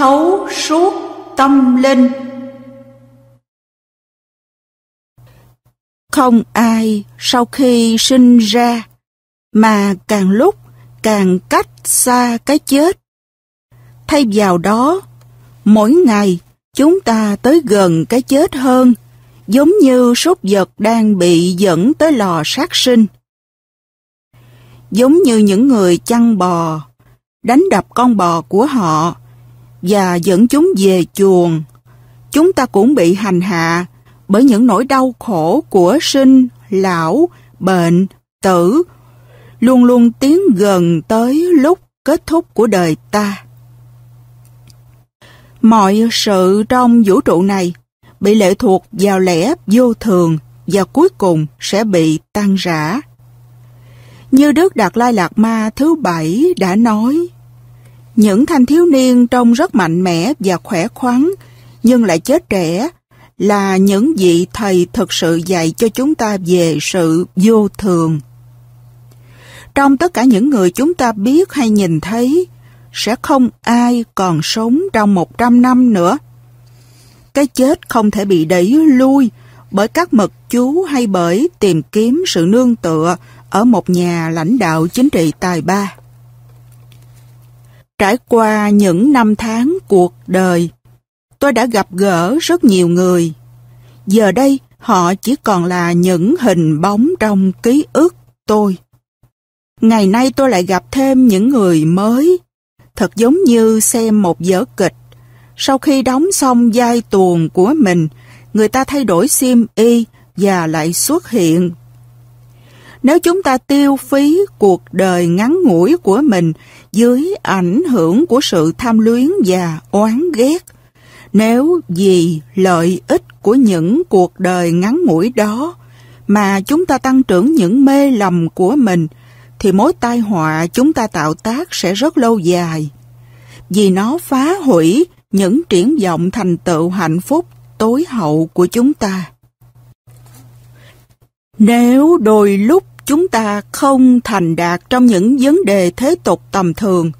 thấu suốt tâm linh không ai sau khi sinh ra mà càng lúc càng cách xa cái chết thay vào đó mỗi ngày chúng ta tới gần cái chết hơn giống như súc vật đang bị dẫn tới lò sát sinh giống như những người chăn bò đánh đập con bò của họ và dẫn chúng về chuồng. Chúng ta cũng bị hành hạ bởi những nỗi đau khổ của sinh, lão, bệnh, tử, luôn luôn tiến gần tới lúc kết thúc của đời ta. Mọi sự trong vũ trụ này bị lệ thuộc vào lẽ vô thường và cuối cùng sẽ bị tan rã. Như Đức Đạt Lai Lạc Ma thứ bảy đã nói, những thanh thiếu niên trông rất mạnh mẽ và khỏe khoắn, nhưng lại chết trẻ, là những vị thầy thực sự dạy cho chúng ta về sự vô thường. Trong tất cả những người chúng ta biết hay nhìn thấy, sẽ không ai còn sống trong 100 năm nữa. Cái chết không thể bị đẩy lui bởi các mật chú hay bởi tìm kiếm sự nương tựa ở một nhà lãnh đạo chính trị tài ba. Trải qua những năm tháng cuộc đời, tôi đã gặp gỡ rất nhiều người. Giờ đây, họ chỉ còn là những hình bóng trong ký ức tôi. Ngày nay tôi lại gặp thêm những người mới. Thật giống như xem một vở kịch. Sau khi đóng xong giai tuồng của mình, người ta thay đổi sim y và lại xuất hiện nếu chúng ta tiêu phí cuộc đời ngắn ngủi của mình dưới ảnh hưởng của sự tham luyến và oán ghét, nếu vì lợi ích của những cuộc đời ngắn ngủi đó mà chúng ta tăng trưởng những mê lầm của mình, thì mối tai họa chúng ta tạo tác sẽ rất lâu dài. Vì nó phá hủy những triển vọng thành tựu hạnh phúc tối hậu của chúng ta. Nếu đôi lúc chúng ta không thành đạt trong những vấn đề thế tục tầm thường.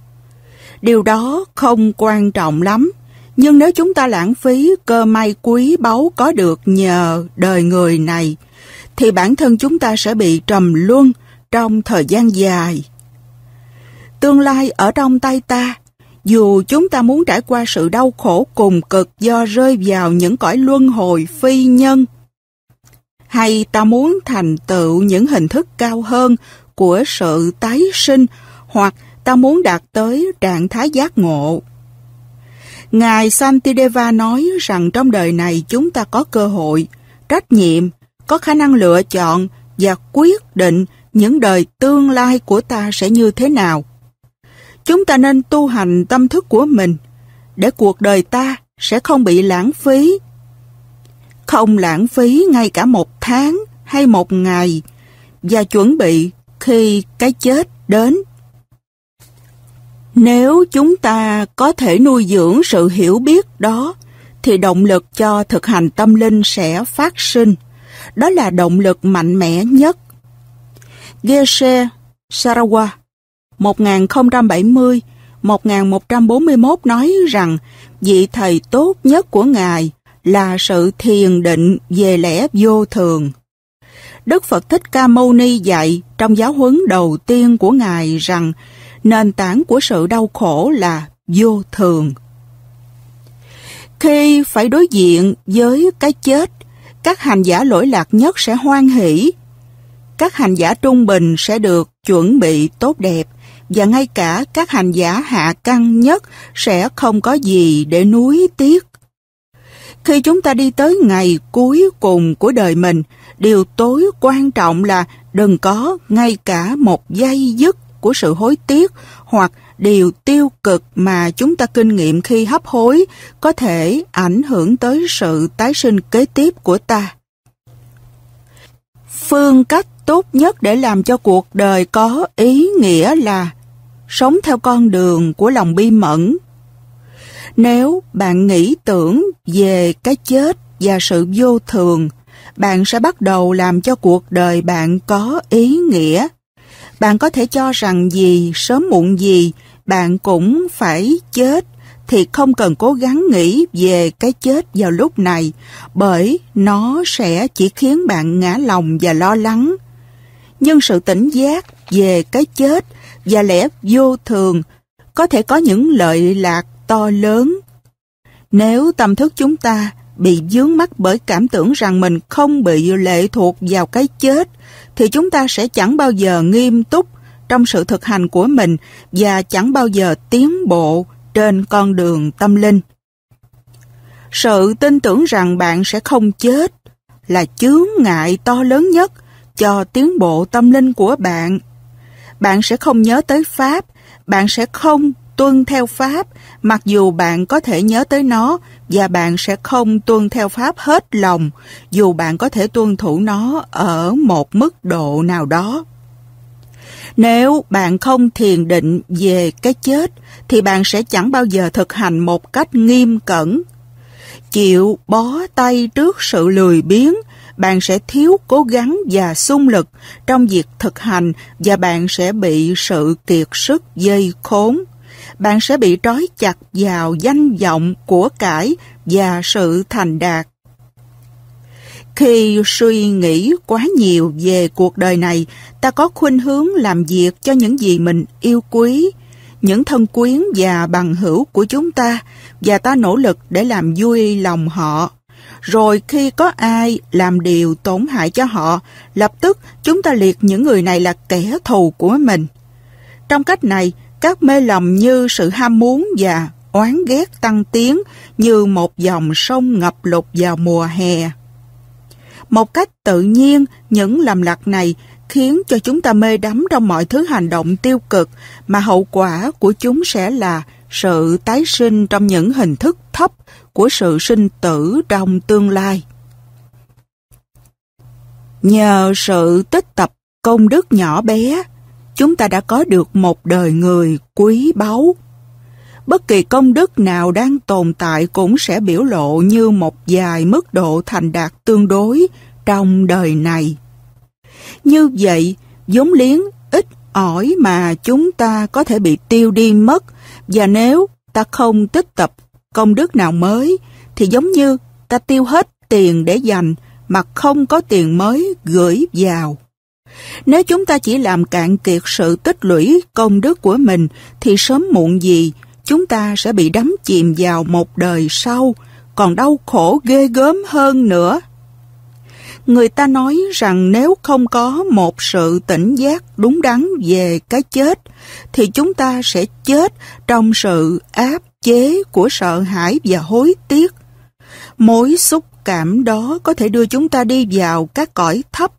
Điều đó không quan trọng lắm, nhưng nếu chúng ta lãng phí cơ may quý báu có được nhờ đời người này, thì bản thân chúng ta sẽ bị trầm luân trong thời gian dài. Tương lai ở trong tay ta, dù chúng ta muốn trải qua sự đau khổ cùng cực do rơi vào những cõi luân hồi phi nhân, hay ta muốn thành tựu những hình thức cao hơn của sự tái sinh hoặc ta muốn đạt tới trạng thái giác ngộ. Ngài Santideva nói rằng trong đời này chúng ta có cơ hội, trách nhiệm, có khả năng lựa chọn và quyết định những đời tương lai của ta sẽ như thế nào. Chúng ta nên tu hành tâm thức của mình để cuộc đời ta sẽ không bị lãng phí. Không lãng phí ngay cả một tháng hay một ngày và chuẩn bị khi cái chết đến. Nếu chúng ta có thể nuôi dưỡng sự hiểu biết đó, thì động lực cho thực hành tâm linh sẽ phát sinh. Đó là động lực mạnh mẽ nhất. Geshe Sarawa 1070-1141 nói rằng vị thầy tốt nhất của Ngài là sự thiền định về lẽ vô thường. Đức Phật Thích Ca Mâu Ni dạy trong giáo huấn đầu tiên của Ngài rằng nền tảng của sự đau khổ là vô thường. Khi phải đối diện với cái chết, các hành giả lỗi lạc nhất sẽ hoan hỷ. Các hành giả trung bình sẽ được chuẩn bị tốt đẹp và ngay cả các hành giả hạ căng nhất sẽ không có gì để nuối tiếc. Khi chúng ta đi tới ngày cuối cùng của đời mình, điều tối quan trọng là đừng có ngay cả một giây dứt của sự hối tiếc hoặc điều tiêu cực mà chúng ta kinh nghiệm khi hấp hối có thể ảnh hưởng tới sự tái sinh kế tiếp của ta. Phương cách tốt nhất để làm cho cuộc đời có ý nghĩa là sống theo con đường của lòng bi mẫn, nếu bạn nghĩ tưởng về cái chết và sự vô thường, bạn sẽ bắt đầu làm cho cuộc đời bạn có ý nghĩa. Bạn có thể cho rằng gì, sớm muộn gì, bạn cũng phải chết thì không cần cố gắng nghĩ về cái chết vào lúc này bởi nó sẽ chỉ khiến bạn ngã lòng và lo lắng. Nhưng sự tỉnh giác về cái chết và lẽ vô thường có thể có những lợi lạc to lớn. Nếu tâm thức chúng ta bị dướng mắt bởi cảm tưởng rằng mình không bị lệ thuộc vào cái chết, thì chúng ta sẽ chẳng bao giờ nghiêm túc trong sự thực hành của mình và chẳng bao giờ tiến bộ trên con đường tâm linh. Sự tin tưởng rằng bạn sẽ không chết là chướng ngại to lớn nhất cho tiến bộ tâm linh của bạn. Bạn sẽ không nhớ tới Pháp, bạn sẽ không tuân theo Pháp, mặc dù bạn có thể nhớ tới nó và bạn sẽ không tuân theo Pháp hết lòng, dù bạn có thể tuân thủ nó ở một mức độ nào đó. Nếu bạn không thiền định về cái chết, thì bạn sẽ chẳng bao giờ thực hành một cách nghiêm cẩn. Chịu bó tay trước sự lười biếng, bạn sẽ thiếu cố gắng và sung lực trong việc thực hành và bạn sẽ bị sự kiệt sức dây khốn bạn sẽ bị trói chặt vào danh vọng của cải và sự thành đạt. Khi suy nghĩ quá nhiều về cuộc đời này, ta có khuynh hướng làm việc cho những gì mình yêu quý, những thân quyến và bằng hữu của chúng ta và ta nỗ lực để làm vui lòng họ. Rồi khi có ai làm điều tổn hại cho họ, lập tức chúng ta liệt những người này là kẻ thù của mình. Trong cách này, các mê lầm như sự ham muốn và oán ghét tăng tiến như một dòng sông ngập lụt vào mùa hè. Một cách tự nhiên, những lầm lạc này khiến cho chúng ta mê đắm trong mọi thứ hành động tiêu cực mà hậu quả của chúng sẽ là sự tái sinh trong những hình thức thấp của sự sinh tử trong tương lai. Nhờ sự tích tập công đức nhỏ bé, chúng ta đã có được một đời người quý báu. Bất kỳ công đức nào đang tồn tại cũng sẽ biểu lộ như một vài mức độ thành đạt tương đối trong đời này. Như vậy, giống liếng ít ỏi mà chúng ta có thể bị tiêu đi mất và nếu ta không tích tập công đức nào mới thì giống như ta tiêu hết tiền để dành mà không có tiền mới gửi vào. Nếu chúng ta chỉ làm cạn kiệt sự tích lũy công đức của mình thì sớm muộn gì chúng ta sẽ bị đắm chìm vào một đời sau còn đau khổ ghê gớm hơn nữa. Người ta nói rằng nếu không có một sự tỉnh giác đúng đắn về cái chết thì chúng ta sẽ chết trong sự áp chế của sợ hãi và hối tiếc. Mỗi xúc cảm đó có thể đưa chúng ta đi vào các cõi thấp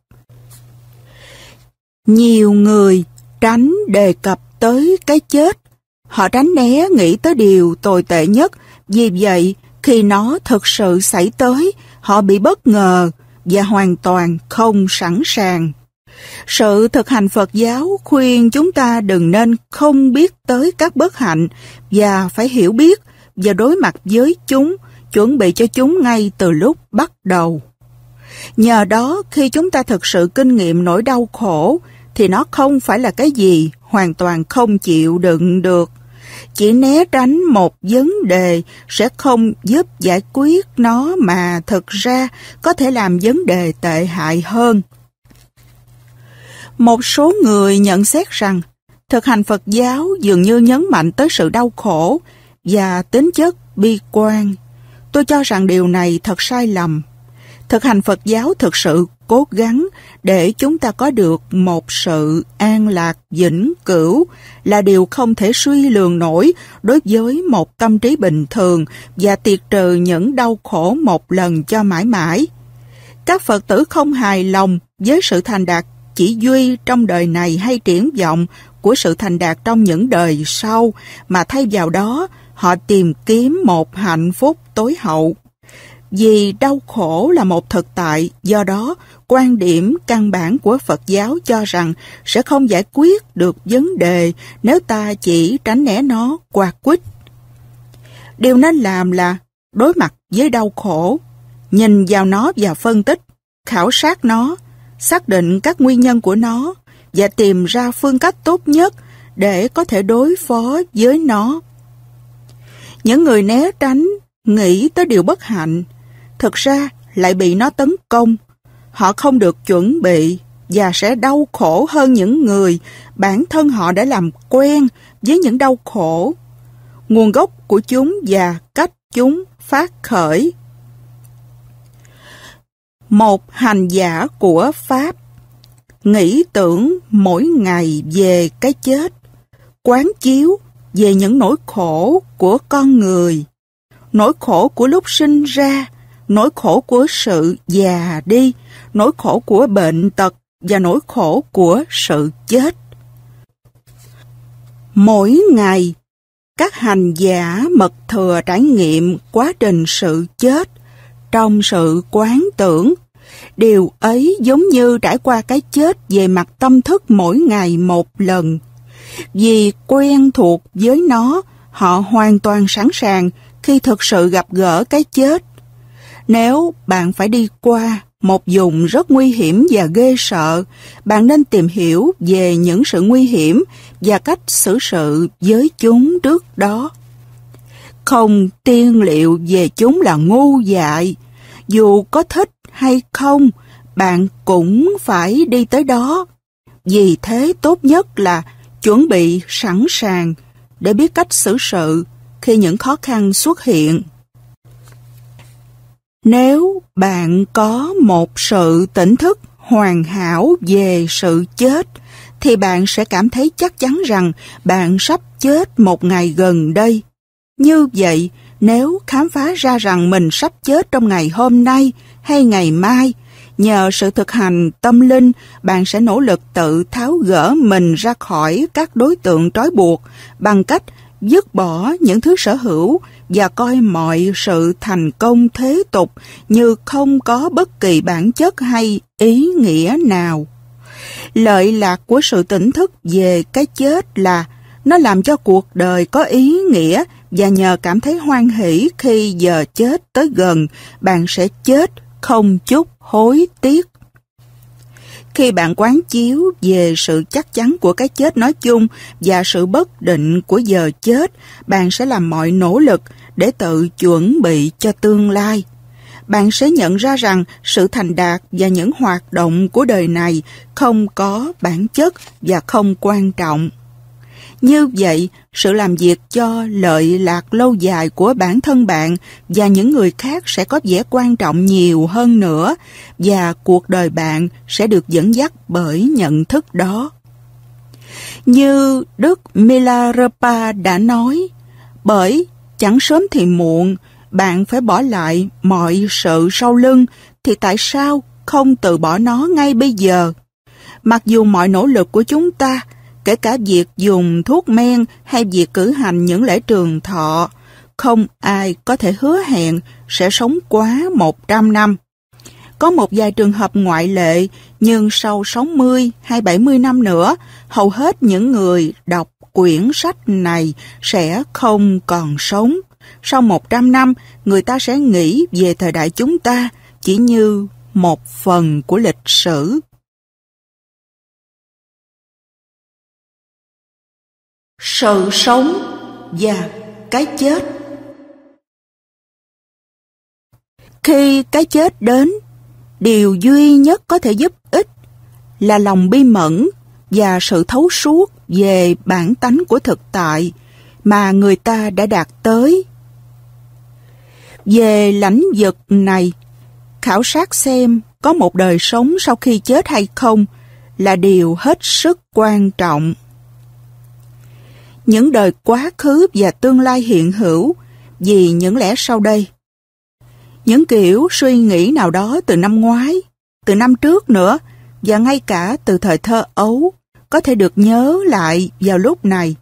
nhiều người tránh đề cập tới cái chết. Họ tránh né nghĩ tới điều tồi tệ nhất. Vì vậy, khi nó thực sự xảy tới, họ bị bất ngờ và hoàn toàn không sẵn sàng. Sự thực hành Phật giáo khuyên chúng ta đừng nên không biết tới các bất hạnh và phải hiểu biết và đối mặt với chúng, chuẩn bị cho chúng ngay từ lúc bắt đầu. Nhờ đó, khi chúng ta thực sự kinh nghiệm nỗi đau khổ, thì nó không phải là cái gì hoàn toàn không chịu đựng được. Chỉ né tránh một vấn đề sẽ không giúp giải quyết nó mà thực ra có thể làm vấn đề tệ hại hơn. Một số người nhận xét rằng thực hành Phật giáo dường như nhấn mạnh tới sự đau khổ và tính chất bi quan. Tôi cho rằng điều này thật sai lầm. Thực hành Phật giáo thực sự cốt gắng để chúng ta có được một sự an lạc vĩnh cửu là điều không thể suy lường nổi đối với một tâm trí bình thường và tiệt trừ những đau khổ một lần cho mãi mãi. Các Phật tử không hài lòng với sự thành đạt chỉ duy trong đời này hay triển vọng của sự thành đạt trong những đời sau mà thay vào đó họ tìm kiếm một hạnh phúc tối hậu. Vì đau khổ là một thực tại, do đó, quan điểm căn bản của Phật giáo cho rằng sẽ không giải quyết được vấn đề nếu ta chỉ tránh né nó qua quýt. Điều nên làm là đối mặt với đau khổ, nhìn vào nó và phân tích, khảo sát nó, xác định các nguyên nhân của nó và tìm ra phương cách tốt nhất để có thể đối phó với nó. Những người né tránh, nghĩ tới điều bất hạnh, thực ra lại bị nó tấn công. Họ không được chuẩn bị và sẽ đau khổ hơn những người bản thân họ đã làm quen với những đau khổ. Nguồn gốc của chúng và cách chúng phát khởi. Một hành giả của Pháp nghĩ tưởng mỗi ngày về cái chết, quán chiếu về những nỗi khổ của con người, nỗi khổ của lúc sinh ra nỗi khổ của sự già đi, nỗi khổ của bệnh tật và nỗi khổ của sự chết. Mỗi ngày, các hành giả mật thừa trải nghiệm quá trình sự chết trong sự quán tưởng. Điều ấy giống như trải qua cái chết về mặt tâm thức mỗi ngày một lần. Vì quen thuộc với nó, họ hoàn toàn sẵn sàng khi thực sự gặp gỡ cái chết nếu bạn phải đi qua một vùng rất nguy hiểm và ghê sợ, bạn nên tìm hiểu về những sự nguy hiểm và cách xử sự với chúng trước đó. Không tiên liệu về chúng là ngu dại, dù có thích hay không, bạn cũng phải đi tới đó. Vì thế tốt nhất là chuẩn bị sẵn sàng để biết cách xử sự khi những khó khăn xuất hiện. Nếu bạn có một sự tỉnh thức hoàn hảo về sự chết, thì bạn sẽ cảm thấy chắc chắn rằng bạn sắp chết một ngày gần đây. Như vậy, nếu khám phá ra rằng mình sắp chết trong ngày hôm nay hay ngày mai, nhờ sự thực hành tâm linh, bạn sẽ nỗ lực tự tháo gỡ mình ra khỏi các đối tượng trói buộc bằng cách dứt bỏ những thứ sở hữu và coi mọi sự thành công thế tục như không có bất kỳ bản chất hay ý nghĩa nào. Lợi lạc của sự tỉnh thức về cái chết là nó làm cho cuộc đời có ý nghĩa và nhờ cảm thấy hoan hỷ khi giờ chết tới gần, bạn sẽ chết không chút hối tiếc. Khi bạn quán chiếu về sự chắc chắn của cái chết nói chung và sự bất định của giờ chết, bạn sẽ làm mọi nỗ lực để tự chuẩn bị cho tương lai bạn sẽ nhận ra rằng sự thành đạt và những hoạt động của đời này không có bản chất và không quan trọng như vậy sự làm việc cho lợi lạc lâu dài của bản thân bạn và những người khác sẽ có vẻ quan trọng nhiều hơn nữa và cuộc đời bạn sẽ được dẫn dắt bởi nhận thức đó như đức milarepa đã nói bởi chẳng sớm thì muộn, bạn phải bỏ lại mọi sự sau lưng, thì tại sao không từ bỏ nó ngay bây giờ? Mặc dù mọi nỗ lực của chúng ta, kể cả việc dùng thuốc men hay việc cử hành những lễ trường thọ, không ai có thể hứa hẹn sẽ sống quá 100 năm. Có một vài trường hợp ngoại lệ, nhưng sau 60 hay 70 năm nữa, hầu hết những người đọc quyển sách này sẽ không còn sống. Sau 100 năm, người ta sẽ nghĩ về thời đại chúng ta chỉ như một phần của lịch sử. Sự sống và cái chết Khi cái chết đến, điều duy nhất có thể giúp ích là lòng bi mẫn và sự thấu suốt về bản tánh của thực tại mà người ta đã đạt tới. Về lãnh vực này, khảo sát xem có một đời sống sau khi chết hay không là điều hết sức quan trọng. Những đời quá khứ và tương lai hiện hữu vì những lẽ sau đây. Những kiểu suy nghĩ nào đó từ năm ngoái, từ năm trước nữa và ngay cả từ thời thơ ấu có thể được nhớ lại vào lúc này.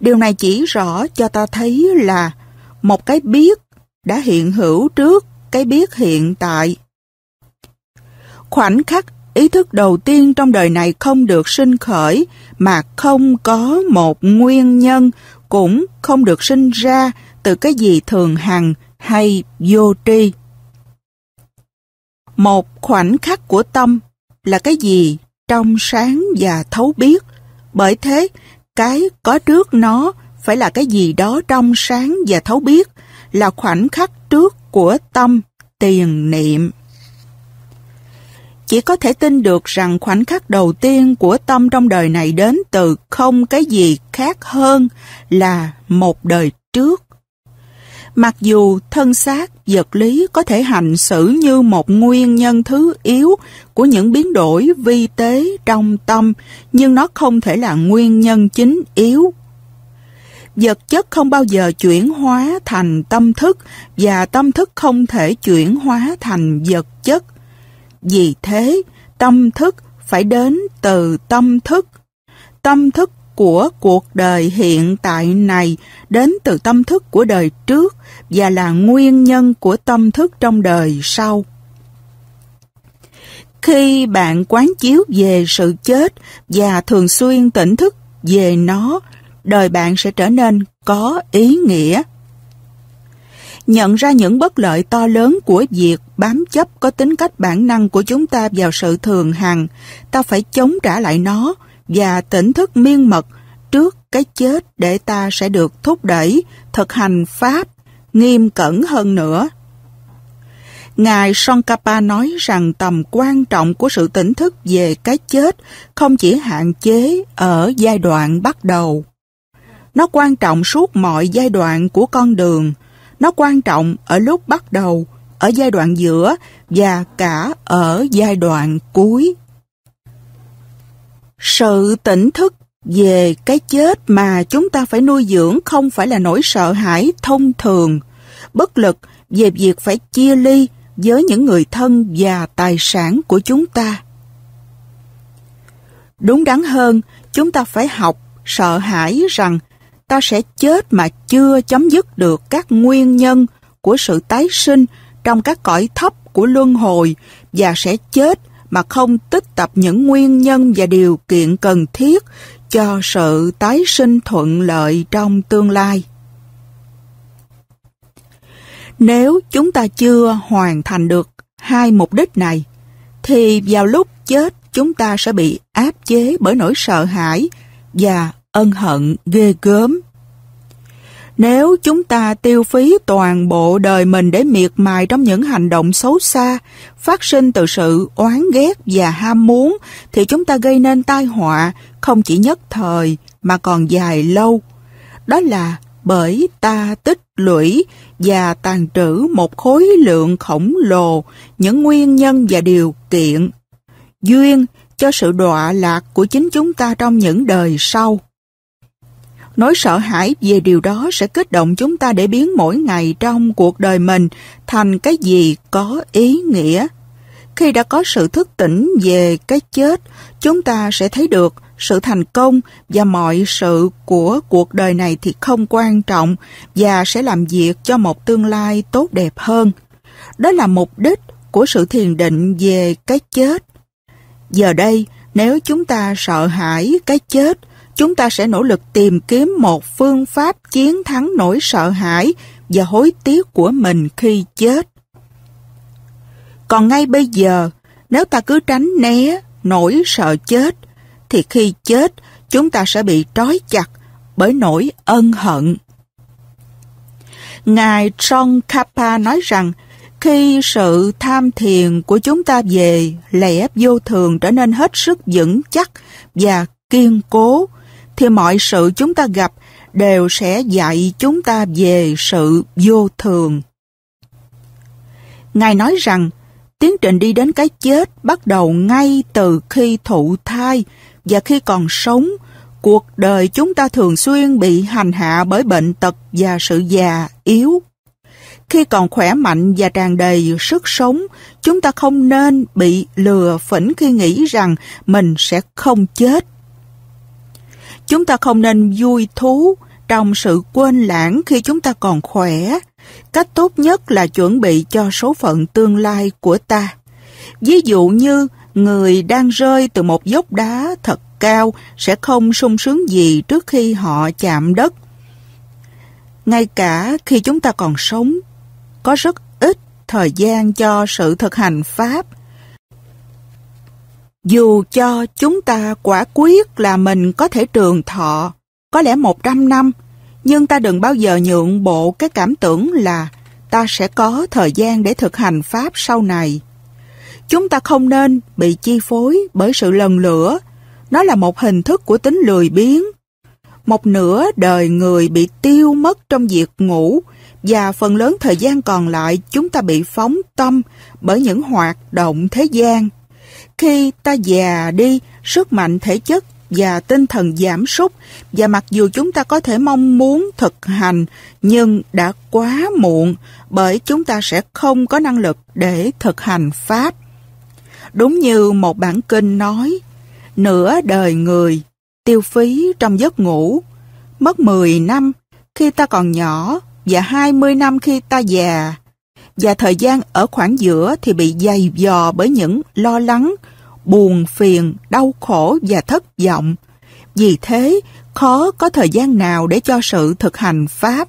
Điều này chỉ rõ cho ta thấy là một cái biết đã hiện hữu trước cái biết hiện tại. Khoảnh khắc ý thức đầu tiên trong đời này không được sinh khởi mà không có một nguyên nhân cũng không được sinh ra từ cái gì thường hằng hay vô tri. Một khoảnh khắc của tâm là cái gì trong sáng và thấu biết. Bởi thế, cái có trước nó phải là cái gì đó trong sáng và thấu biết, là khoảnh khắc trước của tâm tiền niệm. Chỉ có thể tin được rằng khoảnh khắc đầu tiên của tâm trong đời này đến từ không cái gì khác hơn là một đời trước. Mặc dù thân xác, vật lý có thể hành xử như một nguyên nhân thứ yếu của những biến đổi vi tế trong tâm, nhưng nó không thể là nguyên nhân chính yếu. Vật chất không bao giờ chuyển hóa thành tâm thức và tâm thức không thể chuyển hóa thành vật chất. Vì thế, tâm thức phải đến từ tâm thức. Tâm thức của cuộc đời hiện tại này đến từ tâm thức của đời trước và là nguyên nhân của tâm thức trong đời sau. Khi bạn quán chiếu về sự chết và thường xuyên tỉnh thức về nó, đời bạn sẽ trở nên có ý nghĩa. Nhận ra những bất lợi to lớn của việc bám chấp có tính cách bản năng của chúng ta vào sự thường hằng, ta phải chống trả lại nó và tỉnh thức miên mật trước cái chết để ta sẽ được thúc đẩy thực hành pháp nghiêm cẩn hơn nữa. Ngài Tsongkhapa nói rằng tầm quan trọng của sự tỉnh thức về cái chết không chỉ hạn chế ở giai đoạn bắt đầu. Nó quan trọng suốt mọi giai đoạn của con đường. Nó quan trọng ở lúc bắt đầu, ở giai đoạn giữa và cả ở giai đoạn cuối. Sự tỉnh thức về cái chết mà chúng ta phải nuôi dưỡng không phải là nỗi sợ hãi thông thường, bất lực về việc phải chia ly với những người thân và tài sản của chúng ta. Đúng đắn hơn, chúng ta phải học, sợ hãi rằng ta sẽ chết mà chưa chấm dứt được các nguyên nhân của sự tái sinh trong các cõi thấp của luân hồi và sẽ chết mà không tích tập những nguyên nhân và điều kiện cần thiết cho sự tái sinh thuận lợi trong tương lai. Nếu chúng ta chưa hoàn thành được hai mục đích này, thì vào lúc chết chúng ta sẽ bị áp chế bởi nỗi sợ hãi và ân hận ghê gớm nếu chúng ta tiêu phí toàn bộ đời mình để miệt mài trong những hành động xấu xa, phát sinh từ sự oán ghét và ham muốn, thì chúng ta gây nên tai họa không chỉ nhất thời mà còn dài lâu. Đó là bởi ta tích lũy và tàn trữ một khối lượng khổng lồ những nguyên nhân và điều kiện duyên cho sự đọa lạc của chính chúng ta trong những đời sau. Nỗi sợ hãi về điều đó sẽ kích động chúng ta để biến mỗi ngày trong cuộc đời mình thành cái gì có ý nghĩa. Khi đã có sự thức tỉnh về cái chết, chúng ta sẽ thấy được sự thành công và mọi sự của cuộc đời này thì không quan trọng và sẽ làm việc cho một tương lai tốt đẹp hơn. Đó là mục đích của sự thiền định về cái chết. Giờ đây, nếu chúng ta sợ hãi cái chết, chúng ta sẽ nỗ lực tìm kiếm một phương pháp chiến thắng nỗi sợ hãi và hối tiếc của mình khi chết. Còn ngay bây giờ, nếu ta cứ tránh né nỗi sợ chết, thì khi chết chúng ta sẽ bị trói chặt bởi nỗi ân hận. Ngài John Kappa nói rằng, khi sự tham thiền của chúng ta về lẽ vô thường trở nên hết sức vững chắc và kiên cố thì mọi sự chúng ta gặp đều sẽ dạy chúng ta về sự vô thường. Ngài nói rằng, tiến trình đi đến cái chết bắt đầu ngay từ khi thụ thai và khi còn sống, cuộc đời chúng ta thường xuyên bị hành hạ bởi bệnh tật và sự già, yếu. Khi còn khỏe mạnh và tràn đầy sức sống, chúng ta không nên bị lừa phỉnh khi nghĩ rằng mình sẽ không chết Chúng ta không nên vui thú trong sự quên lãng khi chúng ta còn khỏe. Cách tốt nhất là chuẩn bị cho số phận tương lai của ta. Ví dụ như người đang rơi từ một dốc đá thật cao sẽ không sung sướng gì trước khi họ chạm đất. Ngay cả khi chúng ta còn sống, có rất ít thời gian cho sự thực hành Pháp dù cho chúng ta quả quyết là mình có thể trường thọ, có lẽ 100 năm, nhưng ta đừng bao giờ nhượng bộ cái cảm tưởng là ta sẽ có thời gian để thực hành Pháp sau này. Chúng ta không nên bị chi phối bởi sự lần lửa, nó là một hình thức của tính lười biếng. Một nửa đời người bị tiêu mất trong việc ngủ và phần lớn thời gian còn lại chúng ta bị phóng tâm bởi những hoạt động thế gian khi ta già đi, sức mạnh thể chất và tinh thần giảm sút và mặc dù chúng ta có thể mong muốn thực hành nhưng đã quá muộn bởi chúng ta sẽ không có năng lực để thực hành Pháp. Đúng như một bản kinh nói, nửa đời người tiêu phí trong giấc ngủ, mất 10 năm khi ta còn nhỏ và 20 năm khi ta già và thời gian ở khoảng giữa thì bị dày dò bởi những lo lắng, buồn phiền, đau khổ và thất vọng. Vì thế, khó có thời gian nào để cho sự thực hành Pháp.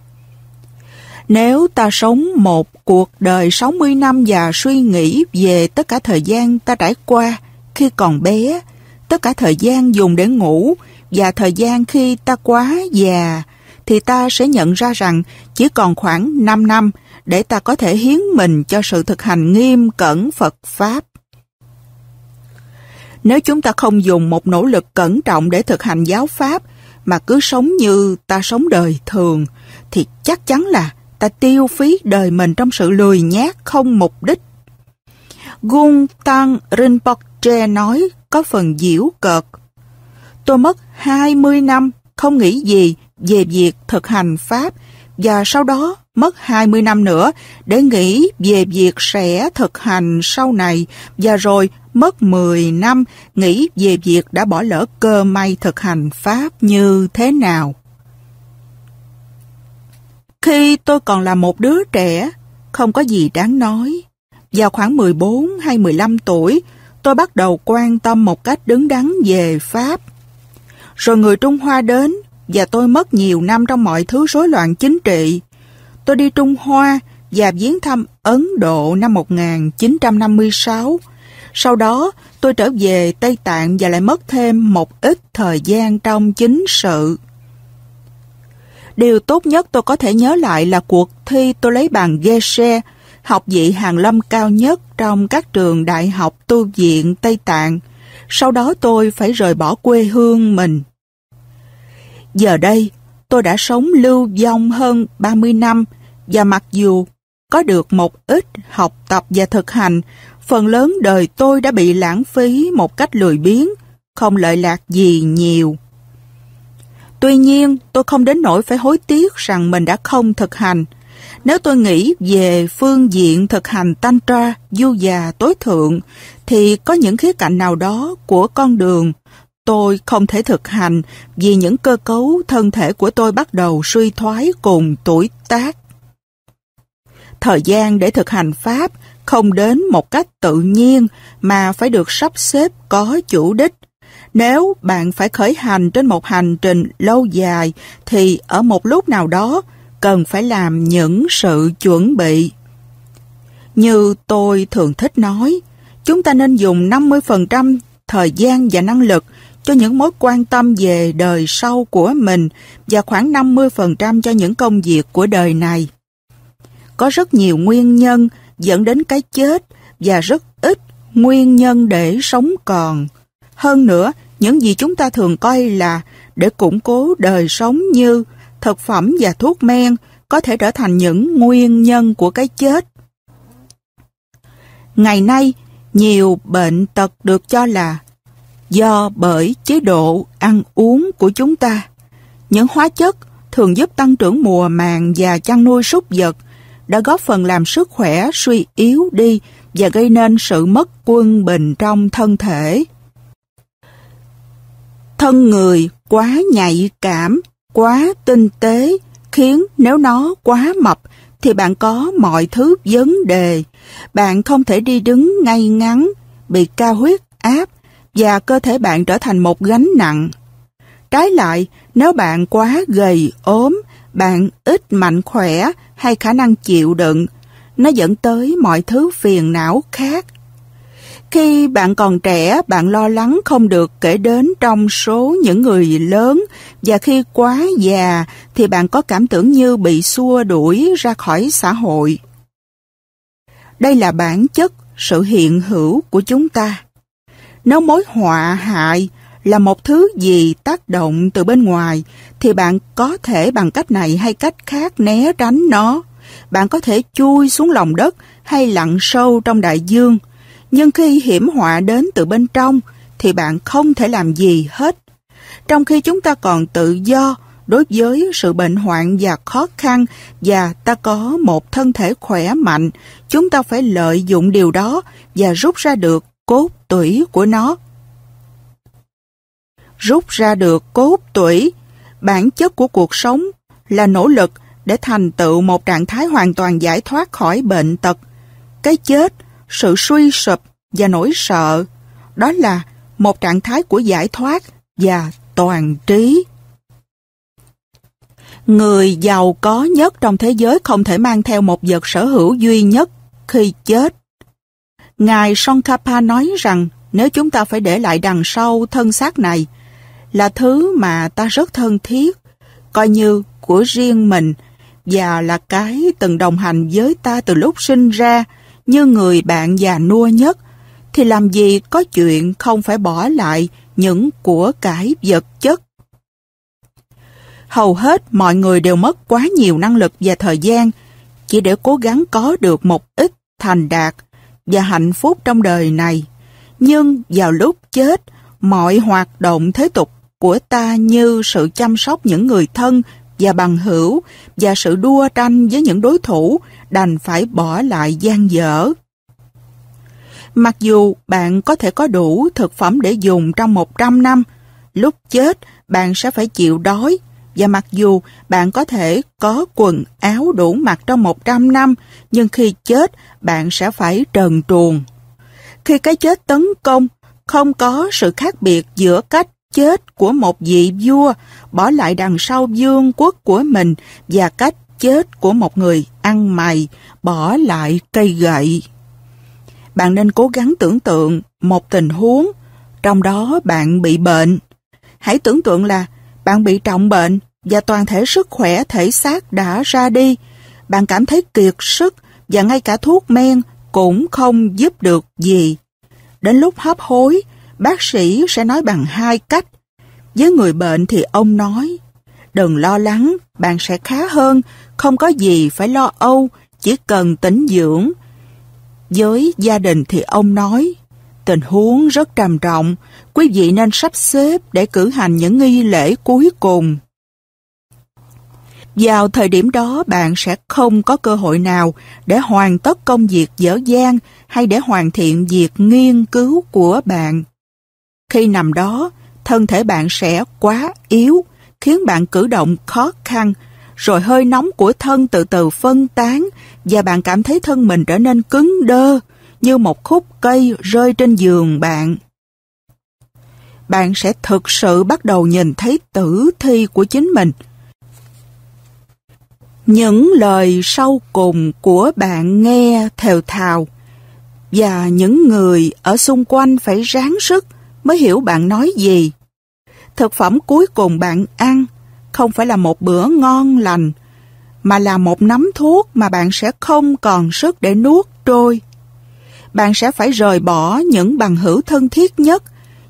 Nếu ta sống một cuộc đời 60 năm và suy nghĩ về tất cả thời gian ta trải qua khi còn bé, tất cả thời gian dùng để ngủ và thời gian khi ta quá già, thì ta sẽ nhận ra rằng chỉ còn khoảng 5 năm để ta có thể hiến mình cho sự thực hành nghiêm cẩn Phật Pháp. Nếu chúng ta không dùng một nỗ lực cẩn trọng để thực hành giáo Pháp mà cứ sống như ta sống đời thường thì chắc chắn là ta tiêu phí đời mình trong sự lười nhác không mục đích. Gun Tăng Rinpoche nói có phần diễu cợt. Tôi mất 20 năm không nghĩ gì về việc thực hành Pháp và sau đó mất 20 năm nữa để nghĩ về việc sẽ thực hành sau này và rồi mất 10 năm nghĩ về việc đã bỏ lỡ cơ may thực hành Pháp như thế nào. Khi tôi còn là một đứa trẻ, không có gì đáng nói. Vào khoảng 14 hay 15 tuổi, tôi bắt đầu quan tâm một cách đứng đắn về Pháp. Rồi người Trung Hoa đến và tôi mất nhiều năm trong mọi thứ rối loạn chính trị. Tôi đi Trung Hoa và viếng thăm Ấn Độ năm 1956. Sau đó, tôi trở về Tây Tạng và lại mất thêm một ít thời gian trong chính sự. Điều tốt nhất tôi có thể nhớ lại là cuộc thi tôi lấy bằng Geshe, học vị hàng lâm cao nhất trong các trường đại học tu viện Tây Tạng. Sau đó tôi phải rời bỏ quê hương mình. Giờ đây, tôi đã sống lưu vong hơn 30 năm và mặc dù có được một ít học tập và thực hành, phần lớn đời tôi đã bị lãng phí một cách lười biếng, không lợi lạc gì nhiều. Tuy nhiên, tôi không đến nỗi phải hối tiếc rằng mình đã không thực hành. Nếu tôi nghĩ về phương diện thực hành tantra, du già tối thượng, thì có những khía cạnh nào đó của con đường tôi không thể thực hành vì những cơ cấu thân thể của tôi bắt đầu suy thoái cùng tuổi tác. Thời gian để thực hành Pháp không đến một cách tự nhiên mà phải được sắp xếp có chủ đích. Nếu bạn phải khởi hành trên một hành trình lâu dài thì ở một lúc nào đó cần phải làm những sự chuẩn bị. Như tôi thường thích nói, chúng ta nên dùng 50% thời gian và năng lực cho những mối quan tâm về đời sau của mình và khoảng 50% cho những công việc của đời này. Có rất nhiều nguyên nhân dẫn đến cái chết và rất ít nguyên nhân để sống còn. Hơn nữa, những gì chúng ta thường coi là để củng cố đời sống như thực phẩm và thuốc men có thể trở thành những nguyên nhân của cái chết. Ngày nay, nhiều bệnh tật được cho là do bởi chế độ ăn uống của chúng ta. Những hóa chất thường giúp tăng trưởng mùa màng và chăn nuôi súc vật đã góp phần làm sức khỏe suy yếu đi và gây nên sự mất quân bình trong thân thể. Thân người quá nhạy cảm, quá tinh tế khiến nếu nó quá mập thì bạn có mọi thứ vấn đề. Bạn không thể đi đứng ngay ngắn, bị cao huyết áp và cơ thể bạn trở thành một gánh nặng. Trái lại, nếu bạn quá gầy, ốm, bạn ít mạnh khỏe hay khả năng chịu đựng, nó dẫn tới mọi thứ phiền não khác. Khi bạn còn trẻ, bạn lo lắng không được kể đến trong số những người lớn và khi quá già thì bạn có cảm tưởng như bị xua đuổi ra khỏi xã hội. Đây là bản chất sự hiện hữu của chúng ta. Nếu mối họa hại là một thứ gì tác động từ bên ngoài, thì bạn có thể bằng cách này hay cách khác né tránh nó. Bạn có thể chui xuống lòng đất hay lặn sâu trong đại dương. Nhưng khi hiểm họa đến từ bên trong, thì bạn không thể làm gì hết. Trong khi chúng ta còn tự do đối với sự bệnh hoạn và khó khăn và ta có một thân thể khỏe mạnh, chúng ta phải lợi dụng điều đó và rút ra được cốt tủy của nó. Rút ra được cốt tủy, bản chất của cuộc sống là nỗ lực để thành tựu một trạng thái hoàn toàn giải thoát khỏi bệnh tật, cái chết, sự suy sụp và nỗi sợ. Đó là một trạng thái của giải thoát và toàn trí. Người giàu có nhất trong thế giới không thể mang theo một vật sở hữu duy nhất khi chết. Ngài Tsongkhapa nói rằng nếu chúng ta phải để lại đằng sau thân xác này là thứ mà ta rất thân thiết, coi như của riêng mình và là cái từng đồng hành với ta từ lúc sinh ra như người bạn già nua nhất, thì làm gì có chuyện không phải bỏ lại những của cải vật chất. Hầu hết mọi người đều mất quá nhiều năng lực và thời gian chỉ để cố gắng có được một ít thành đạt và hạnh phúc trong đời này. Nhưng vào lúc chết, mọi hoạt động thế tục của ta như sự chăm sóc những người thân và bằng hữu và sự đua tranh với những đối thủ đành phải bỏ lại gian dở. Mặc dù bạn có thể có đủ thực phẩm để dùng trong 100 năm, lúc chết bạn sẽ phải chịu đói và mặc dù bạn có thể có quần áo đủ mặc trong 100 năm, nhưng khi chết bạn sẽ phải trần truồng. Khi cái chết tấn công, không có sự khác biệt giữa cách chết của một vị vua bỏ lại đằng sau vương quốc của mình và cách chết của một người ăn mày bỏ lại cây gậy. Bạn nên cố gắng tưởng tượng một tình huống, trong đó bạn bị bệnh. Hãy tưởng tượng là bạn bị trọng bệnh và toàn thể sức khỏe thể xác đã ra đi. Bạn cảm thấy kiệt sức và ngay cả thuốc men cũng không giúp được gì. Đến lúc hấp hối, bác sĩ sẽ nói bằng hai cách. Với người bệnh thì ông nói, đừng lo lắng, bạn sẽ khá hơn, không có gì phải lo âu, chỉ cần tĩnh dưỡng. Với gia đình thì ông nói, tình huống rất trầm trọng, quý vị nên sắp xếp để cử hành những nghi lễ cuối cùng. Vào thời điểm đó bạn sẽ không có cơ hội nào để hoàn tất công việc dở dang hay để hoàn thiện việc nghiên cứu của bạn. Khi nằm đó, thân thể bạn sẽ quá yếu, khiến bạn cử động khó khăn, rồi hơi nóng của thân từ từ phân tán và bạn cảm thấy thân mình trở nên cứng đơ như một khúc cây rơi trên giường bạn bạn sẽ thực sự bắt đầu nhìn thấy tử thi của chính mình. Những lời sau cùng của bạn nghe thều thào và những người ở xung quanh phải ráng sức mới hiểu bạn nói gì. Thực phẩm cuối cùng bạn ăn không phải là một bữa ngon lành mà là một nắm thuốc mà bạn sẽ không còn sức để nuốt trôi. Bạn sẽ phải rời bỏ những bằng hữu thân thiết nhất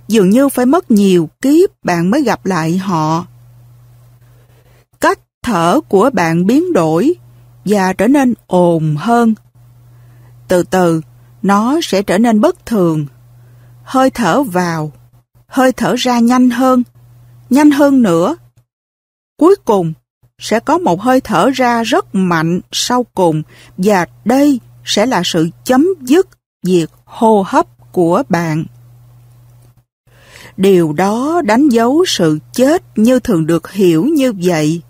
dường như phải mất nhiều kiếp bạn mới gặp lại họ. Cách thở của bạn biến đổi và trở nên ồn hơn. Từ từ, nó sẽ trở nên bất thường. Hơi thở vào, hơi thở ra nhanh hơn, nhanh hơn nữa. Cuối cùng, sẽ có một hơi thở ra rất mạnh sau cùng và đây sẽ là sự chấm dứt việc hô hấp của bạn. Điều đó đánh dấu sự chết như thường được hiểu như vậy.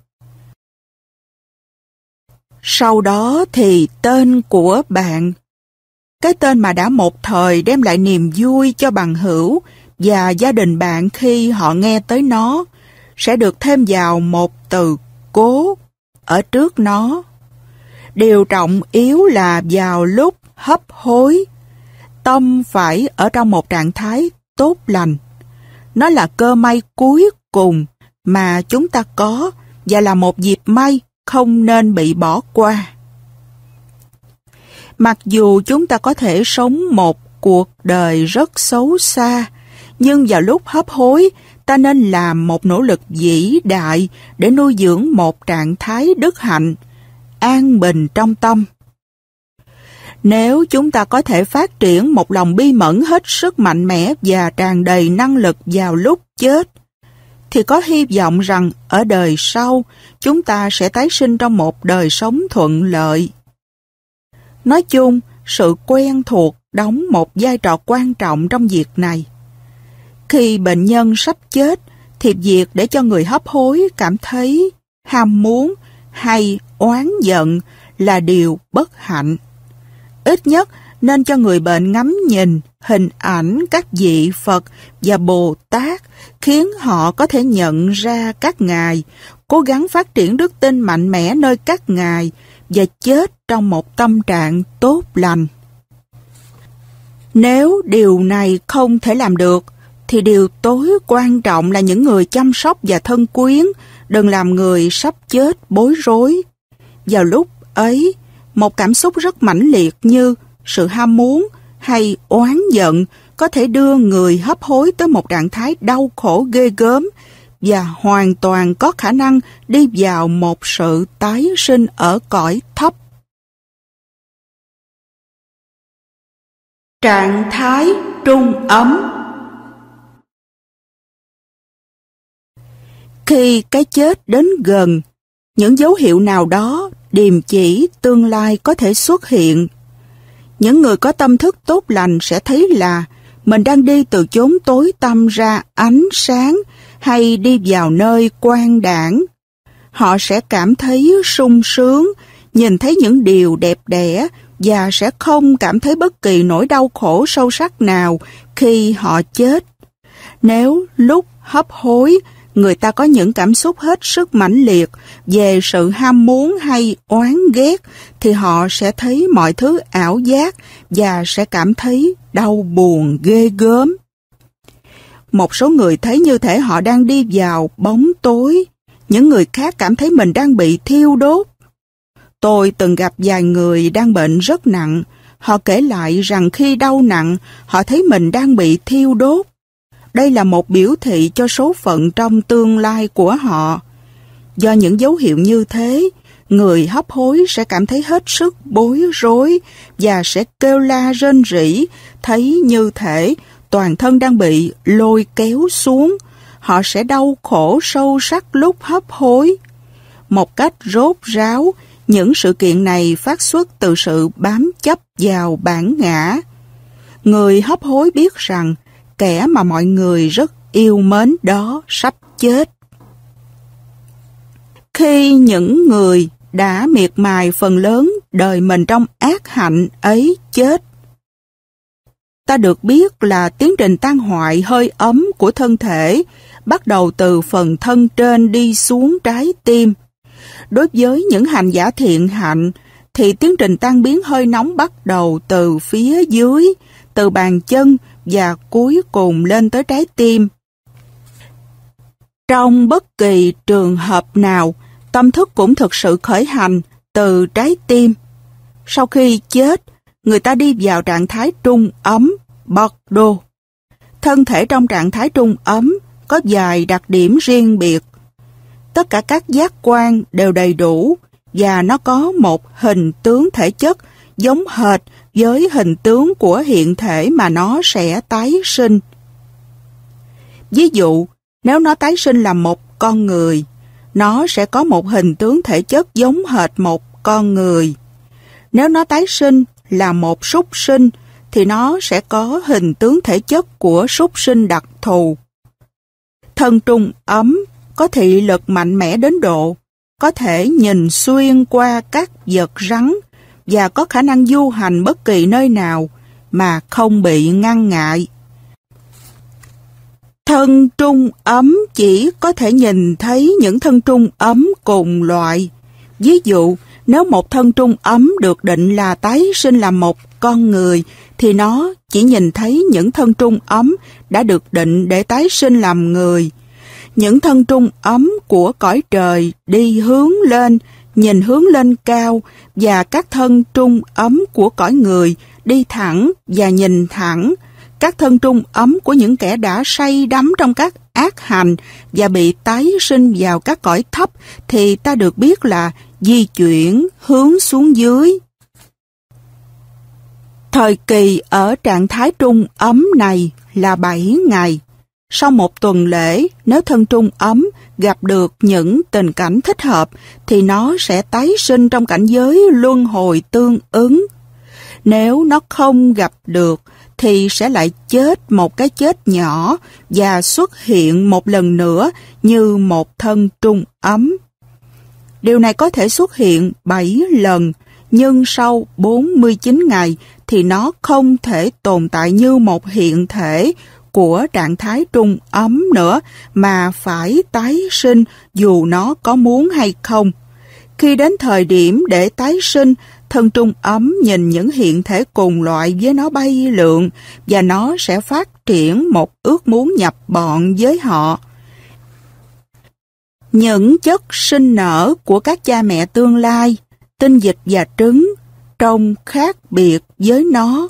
Sau đó thì tên của bạn. Cái tên mà đã một thời đem lại niềm vui cho bằng hữu và gia đình bạn khi họ nghe tới nó sẽ được thêm vào một từ cố ở trước nó. Điều trọng yếu là vào lúc hấp hối, tâm phải ở trong một trạng thái tốt lành. Nó là cơ may cuối cùng mà chúng ta có và là một dịp may không nên bị bỏ qua. Mặc dù chúng ta có thể sống một cuộc đời rất xấu xa, nhưng vào lúc hấp hối, ta nên làm một nỗ lực vĩ đại để nuôi dưỡng một trạng thái đức hạnh, an bình trong tâm. Nếu chúng ta có thể phát triển một lòng bi mẫn hết sức mạnh mẽ và tràn đầy năng lực vào lúc chết, thì có hy vọng rằng ở đời sau chúng ta sẽ tái sinh trong một đời sống thuận lợi. Nói chung, sự quen thuộc đóng một vai trò quan trọng trong việc này. Khi bệnh nhân sắp chết, thì việc để cho người hấp hối cảm thấy ham muốn hay oán giận là điều bất hạnh ít nhất nên cho người bệnh ngắm nhìn hình ảnh các vị Phật và Bồ Tát khiến họ có thể nhận ra các ngài, cố gắng phát triển đức tin mạnh mẽ nơi các ngài và chết trong một tâm trạng tốt lành. Nếu điều này không thể làm được, thì điều tối quan trọng là những người chăm sóc và thân quyến đừng làm người sắp chết bối rối. Vào lúc ấy, một cảm xúc rất mãnh liệt như sự ham muốn hay oán giận có thể đưa người hấp hối tới một trạng thái đau khổ ghê gớm và hoàn toàn có khả năng đi vào một sự tái sinh ở cõi thấp. Trạng thái trung ấm Khi cái chết đến gần, những dấu hiệu nào đó điềm chỉ tương lai có thể xuất hiện. Những người có tâm thức tốt lành sẽ thấy là mình đang đi từ chốn tối tăm ra ánh sáng hay đi vào nơi quang đảng. Họ sẽ cảm thấy sung sướng, nhìn thấy những điều đẹp đẽ và sẽ không cảm thấy bất kỳ nỗi đau khổ sâu sắc nào khi họ chết. Nếu lúc hấp hối, người ta có những cảm xúc hết sức mãnh liệt về sự ham muốn hay oán ghét thì họ sẽ thấy mọi thứ ảo giác và sẽ cảm thấy đau buồn ghê gớm. Một số người thấy như thể họ đang đi vào bóng tối, những người khác cảm thấy mình đang bị thiêu đốt. Tôi từng gặp vài người đang bệnh rất nặng, họ kể lại rằng khi đau nặng, họ thấy mình đang bị thiêu đốt đây là một biểu thị cho số phận trong tương lai của họ. Do những dấu hiệu như thế, người hấp hối sẽ cảm thấy hết sức bối rối và sẽ kêu la rên rỉ, thấy như thể toàn thân đang bị lôi kéo xuống. Họ sẽ đau khổ sâu sắc lúc hấp hối. Một cách rốt ráo, những sự kiện này phát xuất từ sự bám chấp vào bản ngã. Người hấp hối biết rằng kẻ mà mọi người rất yêu mến đó sắp chết. Khi những người đã miệt mài phần lớn đời mình trong ác hạnh ấy chết, ta được biết là tiến trình tan hoại hơi ấm của thân thể bắt đầu từ phần thân trên đi xuống trái tim. Đối với những hành giả thiện hạnh, thì tiến trình tan biến hơi nóng bắt đầu từ phía dưới, từ bàn chân và cuối cùng lên tới trái tim. Trong bất kỳ trường hợp nào, tâm thức cũng thực sự khởi hành từ trái tim. Sau khi chết, người ta đi vào trạng thái trung ấm, bọt đô. Thân thể trong trạng thái trung ấm có vài đặc điểm riêng biệt. Tất cả các giác quan đều đầy đủ và nó có một hình tướng thể chất giống hệt với hình tướng của hiện thể mà nó sẽ tái sinh. Ví dụ, nếu nó tái sinh là một con người, nó sẽ có một hình tướng thể chất giống hệt một con người. Nếu nó tái sinh là một súc sinh, thì nó sẽ có hình tướng thể chất của súc sinh đặc thù. Thân trung ấm có thị lực mạnh mẽ đến độ, có thể nhìn xuyên qua các vật rắn và có khả năng du hành bất kỳ nơi nào mà không bị ngăn ngại. Thân trung ấm chỉ có thể nhìn thấy những thân trung ấm cùng loại. Ví dụ, nếu một thân trung ấm được định là tái sinh làm một con người, thì nó chỉ nhìn thấy những thân trung ấm đã được định để tái sinh làm người. Những thân trung ấm của cõi trời đi hướng lên nhìn hướng lên cao và các thân trung ấm của cõi người đi thẳng và nhìn thẳng. Các thân trung ấm của những kẻ đã say đắm trong các ác hành và bị tái sinh vào các cõi thấp thì ta được biết là di chuyển hướng xuống dưới. Thời kỳ ở trạng thái trung ấm này là 7 ngày. Sau một tuần lễ, nếu thân trung ấm gặp được những tình cảnh thích hợp thì nó sẽ tái sinh trong cảnh giới luân hồi tương ứng. Nếu nó không gặp được thì sẽ lại chết một cái chết nhỏ và xuất hiện một lần nữa như một thân trung ấm. Điều này có thể xuất hiện 7 lần, nhưng sau 49 ngày thì nó không thể tồn tại như một hiện thể của trạng thái trung ấm nữa mà phải tái sinh dù nó có muốn hay không. Khi đến thời điểm để tái sinh, thân trung ấm nhìn những hiện thể cùng loại với nó bay lượn và nó sẽ phát triển một ước muốn nhập bọn với họ. Những chất sinh nở của các cha mẹ tương lai, tinh dịch và trứng, trông khác biệt với nó.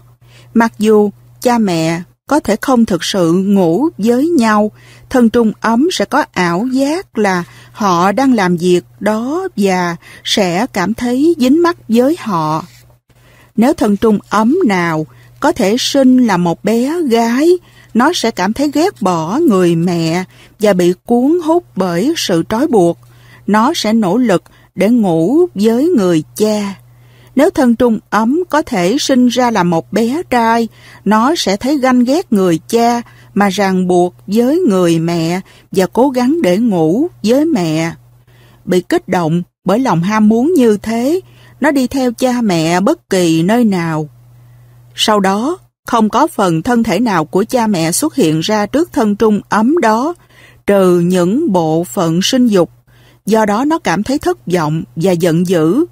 Mặc dù cha mẹ có thể không thực sự ngủ với nhau. Thân trung ấm sẽ có ảo giác là họ đang làm việc đó và sẽ cảm thấy dính mắt với họ. Nếu thân trung ấm nào có thể sinh là một bé gái, nó sẽ cảm thấy ghét bỏ người mẹ và bị cuốn hút bởi sự trói buộc. Nó sẽ nỗ lực để ngủ với người cha. Nếu thân trung ấm có thể sinh ra là một bé trai, nó sẽ thấy ganh ghét người cha mà ràng buộc với người mẹ và cố gắng để ngủ với mẹ. Bị kích động bởi lòng ham muốn như thế, nó đi theo cha mẹ bất kỳ nơi nào. Sau đó, không có phần thân thể nào của cha mẹ xuất hiện ra trước thân trung ấm đó, trừ những bộ phận sinh dục. Do đó nó cảm thấy thất vọng và giận dữ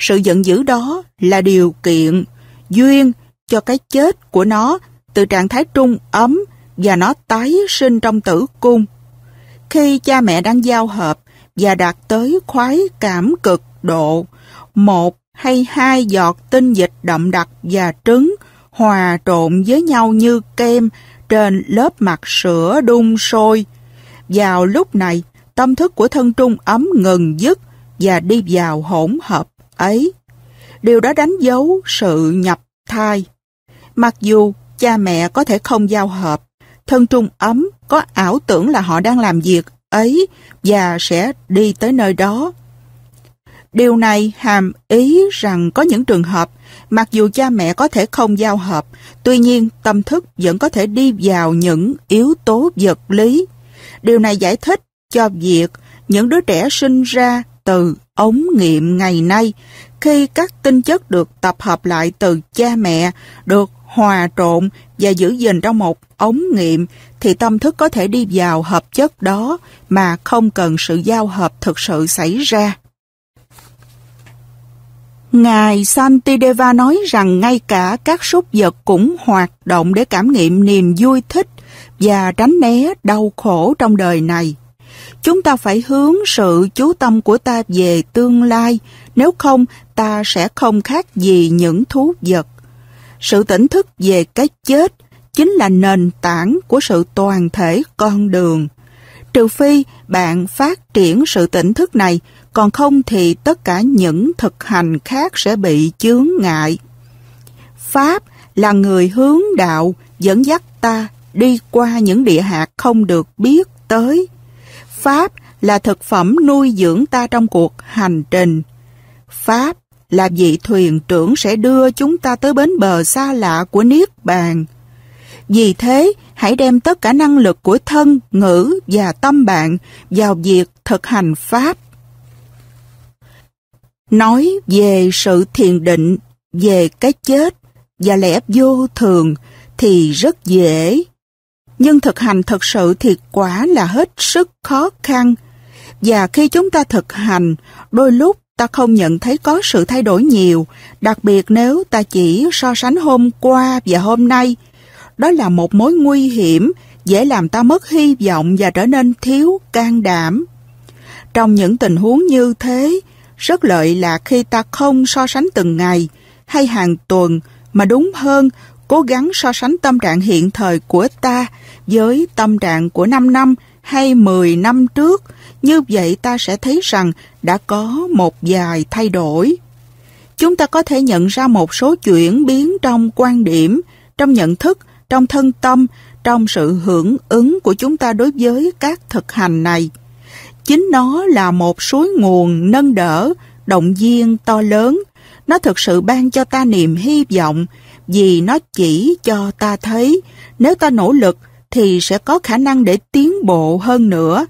sự giận dữ đó là điều kiện, duyên cho cái chết của nó từ trạng thái trung ấm và nó tái sinh trong tử cung. Khi cha mẹ đang giao hợp và đạt tới khoái cảm cực độ, một hay hai giọt tinh dịch đậm đặc và trứng hòa trộn với nhau như kem trên lớp mặt sữa đun sôi. Vào lúc này, tâm thức của thân trung ấm ngừng dứt và đi vào hỗn hợp ấy. Điều đó đánh dấu sự nhập thai. Mặc dù cha mẹ có thể không giao hợp, thân trung ấm có ảo tưởng là họ đang làm việc ấy và sẽ đi tới nơi đó. Điều này hàm ý rằng có những trường hợp, mặc dù cha mẹ có thể không giao hợp, tuy nhiên tâm thức vẫn có thể đi vào những yếu tố vật lý. Điều này giải thích cho việc những đứa trẻ sinh ra từ ống nghiệm ngày nay khi các tinh chất được tập hợp lại từ cha mẹ được hòa trộn và giữ gìn trong một ống nghiệm thì tâm thức có thể đi vào hợp chất đó mà không cần sự giao hợp thực sự xảy ra. Ngài Santideva nói rằng ngay cả các súc vật cũng hoạt động để cảm nghiệm niềm vui thích và tránh né đau khổ trong đời này. Chúng ta phải hướng sự chú tâm của ta về tương lai, nếu không ta sẽ không khác gì những thú vật. Sự tỉnh thức về cái chết chính là nền tảng của sự toàn thể con đường. Trừ phi bạn phát triển sự tỉnh thức này, còn không thì tất cả những thực hành khác sẽ bị chướng ngại. Pháp là người hướng đạo dẫn dắt ta đi qua những địa hạt không được biết tới. Pháp là thực phẩm nuôi dưỡng ta trong cuộc hành trình. Pháp là vị thuyền trưởng sẽ đưa chúng ta tới bến bờ xa lạ của Niết Bàn. Vì thế, hãy đem tất cả năng lực của thân, ngữ và tâm bạn vào việc thực hành Pháp. Nói về sự thiền định, về cái chết và lẽ vô thường thì rất dễ nhưng thực hành thật sự thì quả là hết sức khó khăn. Và khi chúng ta thực hành, đôi lúc ta không nhận thấy có sự thay đổi nhiều, đặc biệt nếu ta chỉ so sánh hôm qua và hôm nay. Đó là một mối nguy hiểm, dễ làm ta mất hy vọng và trở nên thiếu can đảm. Trong những tình huống như thế, rất lợi là khi ta không so sánh từng ngày hay hàng tuần, mà đúng hơn cố gắng so sánh tâm trạng hiện thời của ta với tâm trạng của 5 năm hay 10 năm trước, như vậy ta sẽ thấy rằng đã có một vài thay đổi. Chúng ta có thể nhận ra một số chuyển biến trong quan điểm, trong nhận thức, trong thân tâm, trong sự hưởng ứng của chúng ta đối với các thực hành này. Chính nó là một suối nguồn nâng đỡ, động viên to lớn. Nó thực sự ban cho ta niềm hy vọng, vì nó chỉ cho ta thấy nếu ta nỗ lực thì sẽ có khả năng để tiến bộ hơn nữa.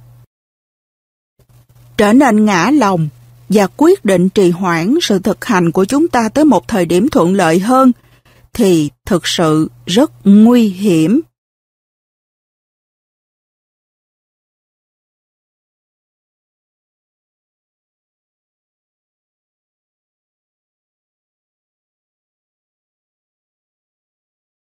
Trở nên ngã lòng và quyết định trì hoãn sự thực hành của chúng ta tới một thời điểm thuận lợi hơn thì thực sự rất nguy hiểm.